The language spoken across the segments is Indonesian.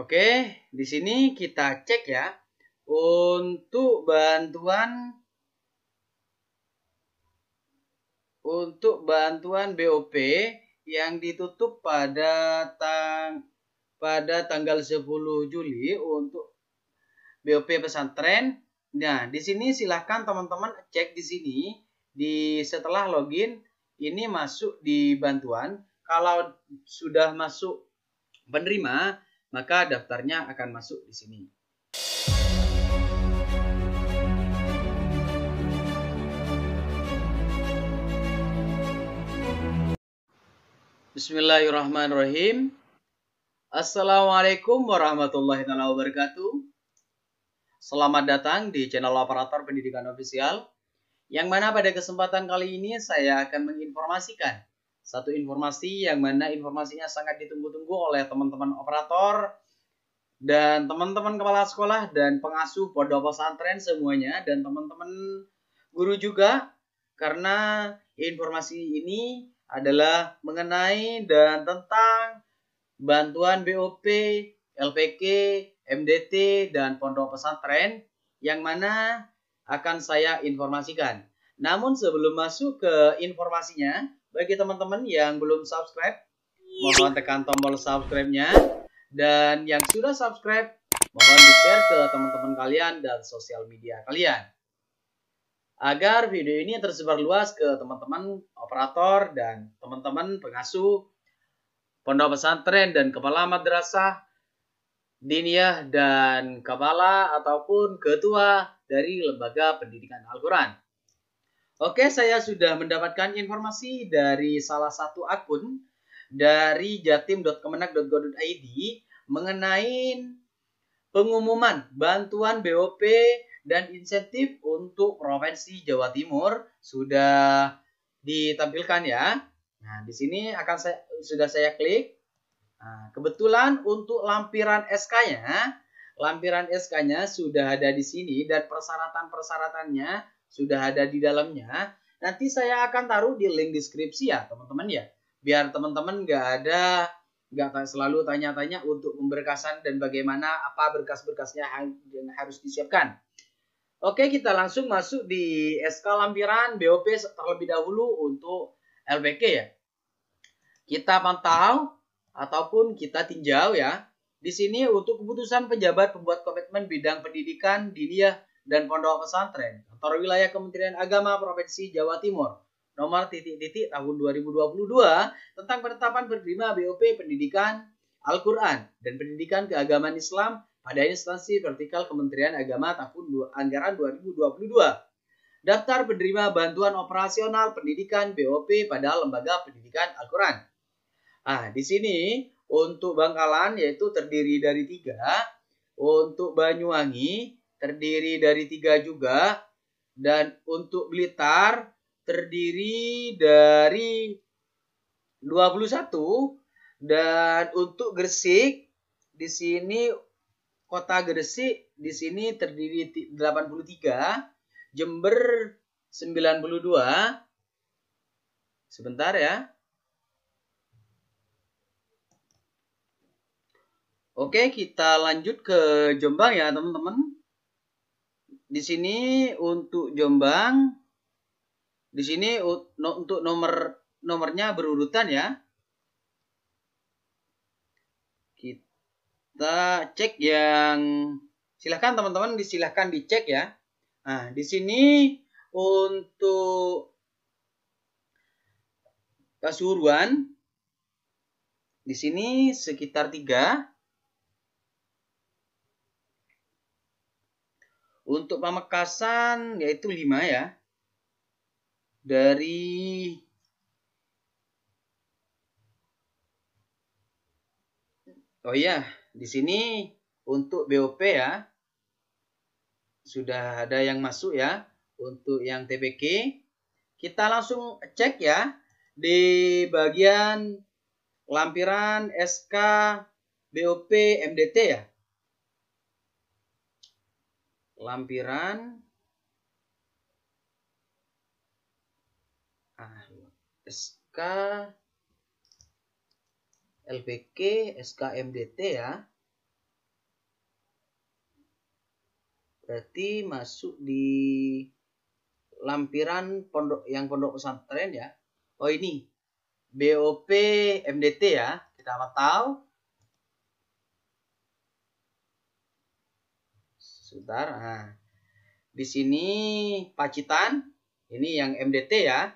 Oke, di sini kita cek ya untuk bantuan untuk bantuan BOP yang ditutup pada tang pada tanggal 10 Juli untuk BOP pesantren. Nah, di sini silahkan teman-teman cek di sini di setelah login ini masuk di bantuan. Kalau sudah masuk penerima, maka daftarnya akan masuk di sini. Bismillahirrahmanirrahim. Assalamualaikum warahmatullahi wabarakatuh. Selamat datang di channel Operator Pendidikan Ofisial, yang mana pada kesempatan kali ini saya akan menginformasikan satu informasi yang mana informasinya sangat ditunggu-tunggu oleh teman-teman operator dan teman-teman kepala sekolah dan pengasuh pondok pesantren semuanya dan teman-teman guru juga karena informasi ini adalah mengenai dan tentang bantuan BOP, LPK, MDT dan pondok pesantren yang mana akan saya informasikan. Namun sebelum masuk ke informasinya, bagi teman-teman yang belum subscribe, mohon tekan tombol subscribe-nya. Dan yang sudah subscribe, mohon di-share ke teman-teman kalian dan sosial media kalian. Agar video ini tersebar luas ke teman-teman operator dan teman-teman pengasuh pondok pesantren dan kepala madrasah diniyah dan kepala ataupun ketua dari lembaga pendidikan Al-Quran. Oke, saya sudah mendapatkan informasi dari salah satu akun dari jatim.kemenak.go.id mengenai pengumuman bantuan BOP dan insentif untuk Provinsi Jawa Timur sudah ditampilkan ya. Nah, di sini akan saya sudah saya klik. Nah, kebetulan untuk lampiran SK-nya, lampiran SK-nya sudah ada di sini dan persyaratan-persyaratannya sudah ada di dalamnya. Nanti saya akan taruh di link deskripsi ya teman-teman ya. Biar teman-teman nggak ada nggak selalu tanya-tanya untuk pemberkasan dan bagaimana apa berkas-berkasnya yang harus disiapkan. Oke kita langsung masuk di SK lampiran BOP terlebih dahulu untuk LBK ya. Kita pantau ataupun kita tinjau ya. Di sini untuk keputusan pejabat pembuat komitmen bidang pendidikan ya dan Pondok Pesantren atau wilayah Kementerian Agama Provinsi Jawa Timur nomor titik-titik tahun 2022 tentang penetapan penerima BOP pendidikan Al-Quran dan pendidikan keagamaan Islam pada instansi vertikal Kementerian Agama tahun anggaran 2022 daftar penerima bantuan operasional pendidikan BOP pada lembaga pendidikan Al-Quran. Ah, di sini untuk Bangkalan yaitu terdiri dari tiga, untuk Banyuwangi terdiri dari tiga juga. Dan untuk Blitar terdiri dari 21 dan untuk Gresik di sini kota Gresik di sini terdiri 83, Jember 92. Sebentar ya. Oke, kita lanjut ke Jombang ya, teman-teman di sini untuk Jombang di sini untuk nomor nomornya berurutan ya. Kita cek yang silahkan teman-teman disilahkan dicek ya. Nah, di sini untuk Pasuruan di sini sekitar tiga Untuk Pamekasan yaitu 5 ya. Dari Oh iya, di sini untuk BOP ya. Sudah ada yang masuk ya untuk yang TPK. Kita langsung cek ya di bagian lampiran SK BOP MDT ya lampiran anu, SK LBK MDT ya berarti masuk di lampiran pondok yang pondok pesantren ya oh ini BOP MDT ya kita tahu sebentar. Nah, di sini Pacitan, ini yang MDT ya.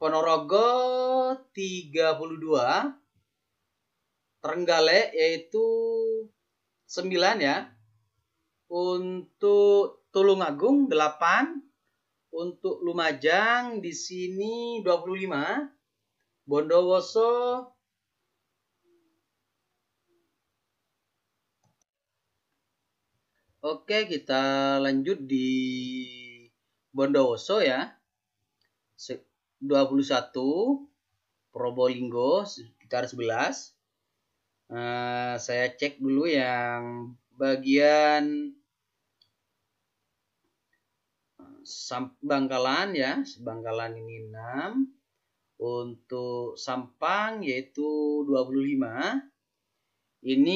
Ponorogo 32. Trenggale yaitu 9 ya. Untuk Tulungagung 8. Untuk Lumajang di sini 25. Bondowoso Oke, kita lanjut di Bondowoso ya. 21 Probolinggo sekitar 11. Uh, eh, saya cek dulu yang bagian Bangkalan ya, Bangkalan ini 6. Untuk Sampang yaitu 25. Ini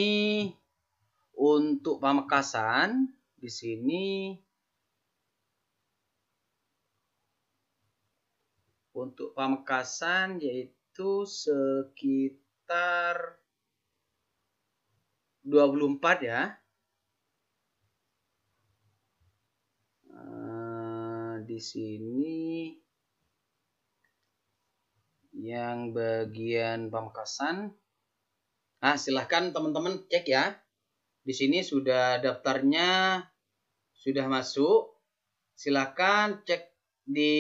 untuk Pamekasan di sini untuk Pamekasan yaitu sekitar 24 ya. Eh, di sini yang bagian pamekasan. Nah, silahkan teman-teman cek ya. Di sini sudah daftarnya sudah masuk. Silakan cek di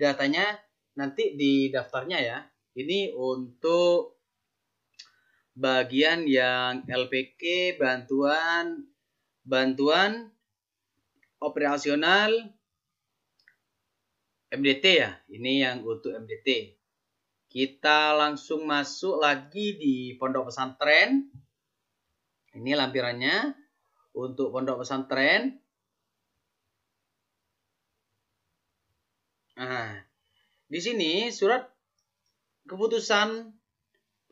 datanya nanti di daftarnya ya. Ini untuk bagian yang LPK bantuan bantuan operasional MDT ya. Ini yang untuk MDT. Kita langsung masuk lagi di pondok pesantren. Ini lampirannya untuk pondok pesantren. Nah, di sini surat keputusan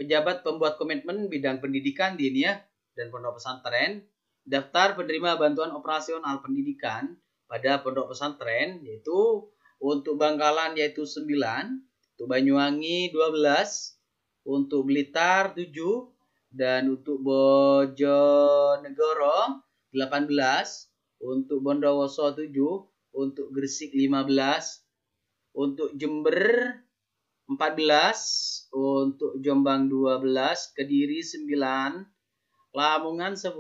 pejabat pembuat komitmen bidang pendidikan di ya dan pondok pesantren daftar penerima bantuan operasional pendidikan pada pondok pesantren yaitu untuk Bangkalan yaitu 9, untuk Banyuwangi 12, untuk Blitar 7, dan untuk Bojonegoro 18, untuk Bondowoso 7, untuk Gresik 15, untuk Jember 14, untuk Jombang 12, Kediri 9, Lamongan 10,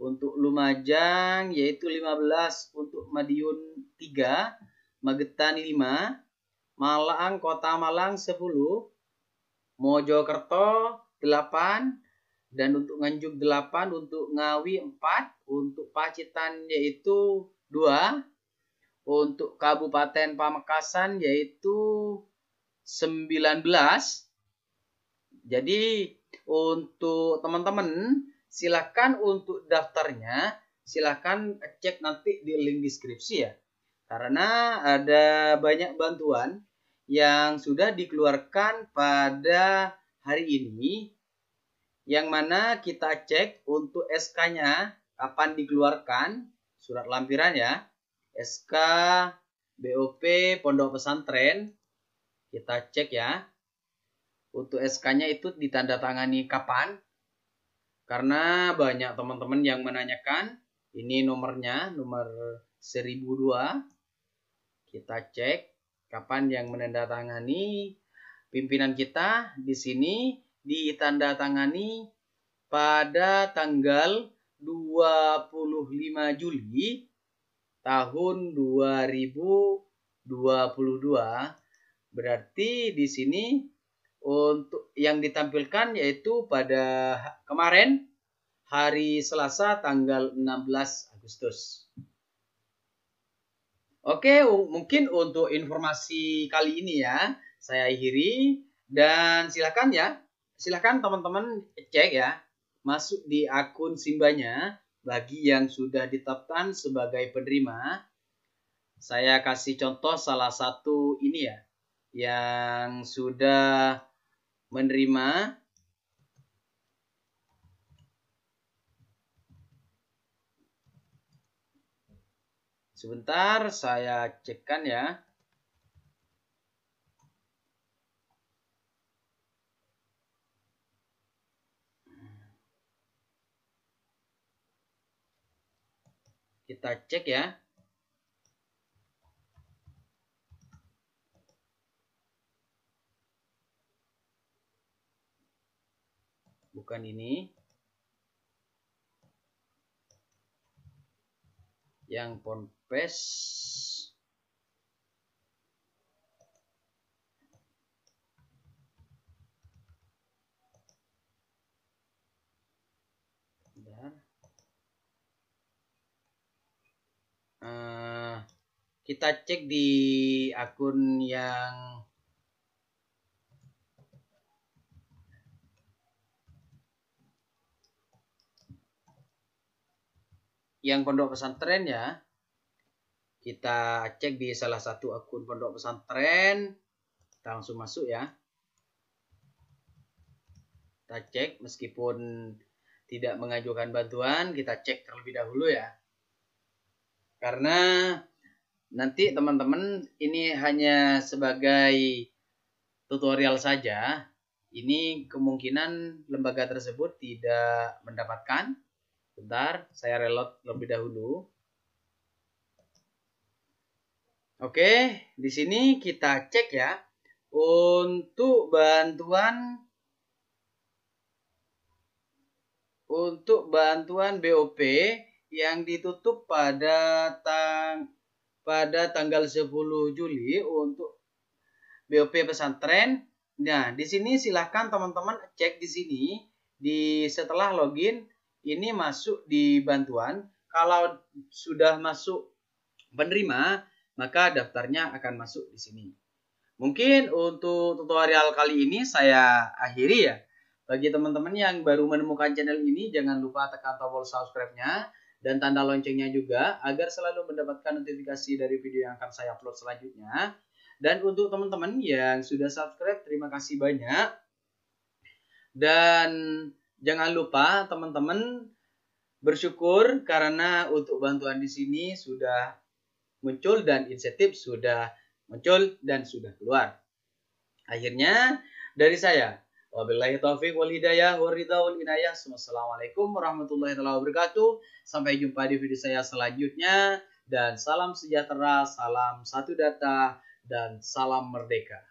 untuk Lumajang yaitu 15, untuk Madiun 3, Magetan 5, Malang Kota Malang 10, Mojokerto 8 dan untuk Nganjuk 8, untuk Ngawi 4, untuk Pacitan yaitu 2, untuk Kabupaten Pamekasan yaitu 19. Jadi untuk teman-teman silakan untuk daftarnya silakan cek nanti di link deskripsi ya. Karena ada banyak bantuan yang sudah dikeluarkan pada hari ini yang mana kita cek untuk SK-nya kapan dikeluarkan surat lampiran ya SK BOP Pondok Pesantren kita cek ya untuk SK-nya itu ditandatangani kapan karena banyak teman-teman yang menanyakan ini nomornya nomor 1002 kita cek kapan yang menandatangani pimpinan kita di sini ditandatangani pada tanggal 25 Juli tahun 2022. Berarti di sini untuk yang ditampilkan yaitu pada kemarin hari Selasa tanggal 16 Agustus. Oke, mungkin untuk informasi kali ini ya saya akhiri dan silakan ya, silakan teman-teman cek ya, masuk di akun simbanya bagi yang sudah ditetapkan sebagai penerima. Saya kasih contoh salah satu ini ya, yang sudah menerima Sebentar, saya cekkan ya. Kita cek ya. Bukan ini. Yang ponpes kita cek di akun yang yang pondok pesantren ya kita cek di salah satu akun pondok pesantren kita langsung masuk ya kita cek meskipun tidak mengajukan bantuan kita cek terlebih dahulu ya karena Nanti teman-teman ini hanya sebagai tutorial saja. Ini kemungkinan lembaga tersebut tidak mendapatkan. Bentar, saya reload lebih dahulu. Oke, di sini kita cek ya. Untuk bantuan untuk bantuan BOP yang ditutup pada tang pada tanggal 10 Juli untuk BOP pesantren. Nah, di sini silahkan teman-teman cek di sini di setelah login ini masuk di bantuan. Kalau sudah masuk penerima, maka daftarnya akan masuk di sini. Mungkin untuk tutorial kali ini saya akhiri ya. Bagi teman-teman yang baru menemukan channel ini, jangan lupa tekan tombol subscribe-nya dan tanda loncengnya juga agar selalu mendapatkan notifikasi dari video yang akan saya upload selanjutnya. Dan untuk teman-teman yang sudah subscribe, terima kasih banyak. Dan jangan lupa teman-teman bersyukur karena untuk bantuan di sini sudah muncul dan insentif sudah muncul dan sudah keluar. Akhirnya dari saya Wabillahi taufiq wal hidayah wa ridha wal inayah. Wassalamualaikum warahmatullahi wabarakatuh. Sampai jumpa di video saya selanjutnya. Dan salam sejahtera, salam satu data, dan salam merdeka.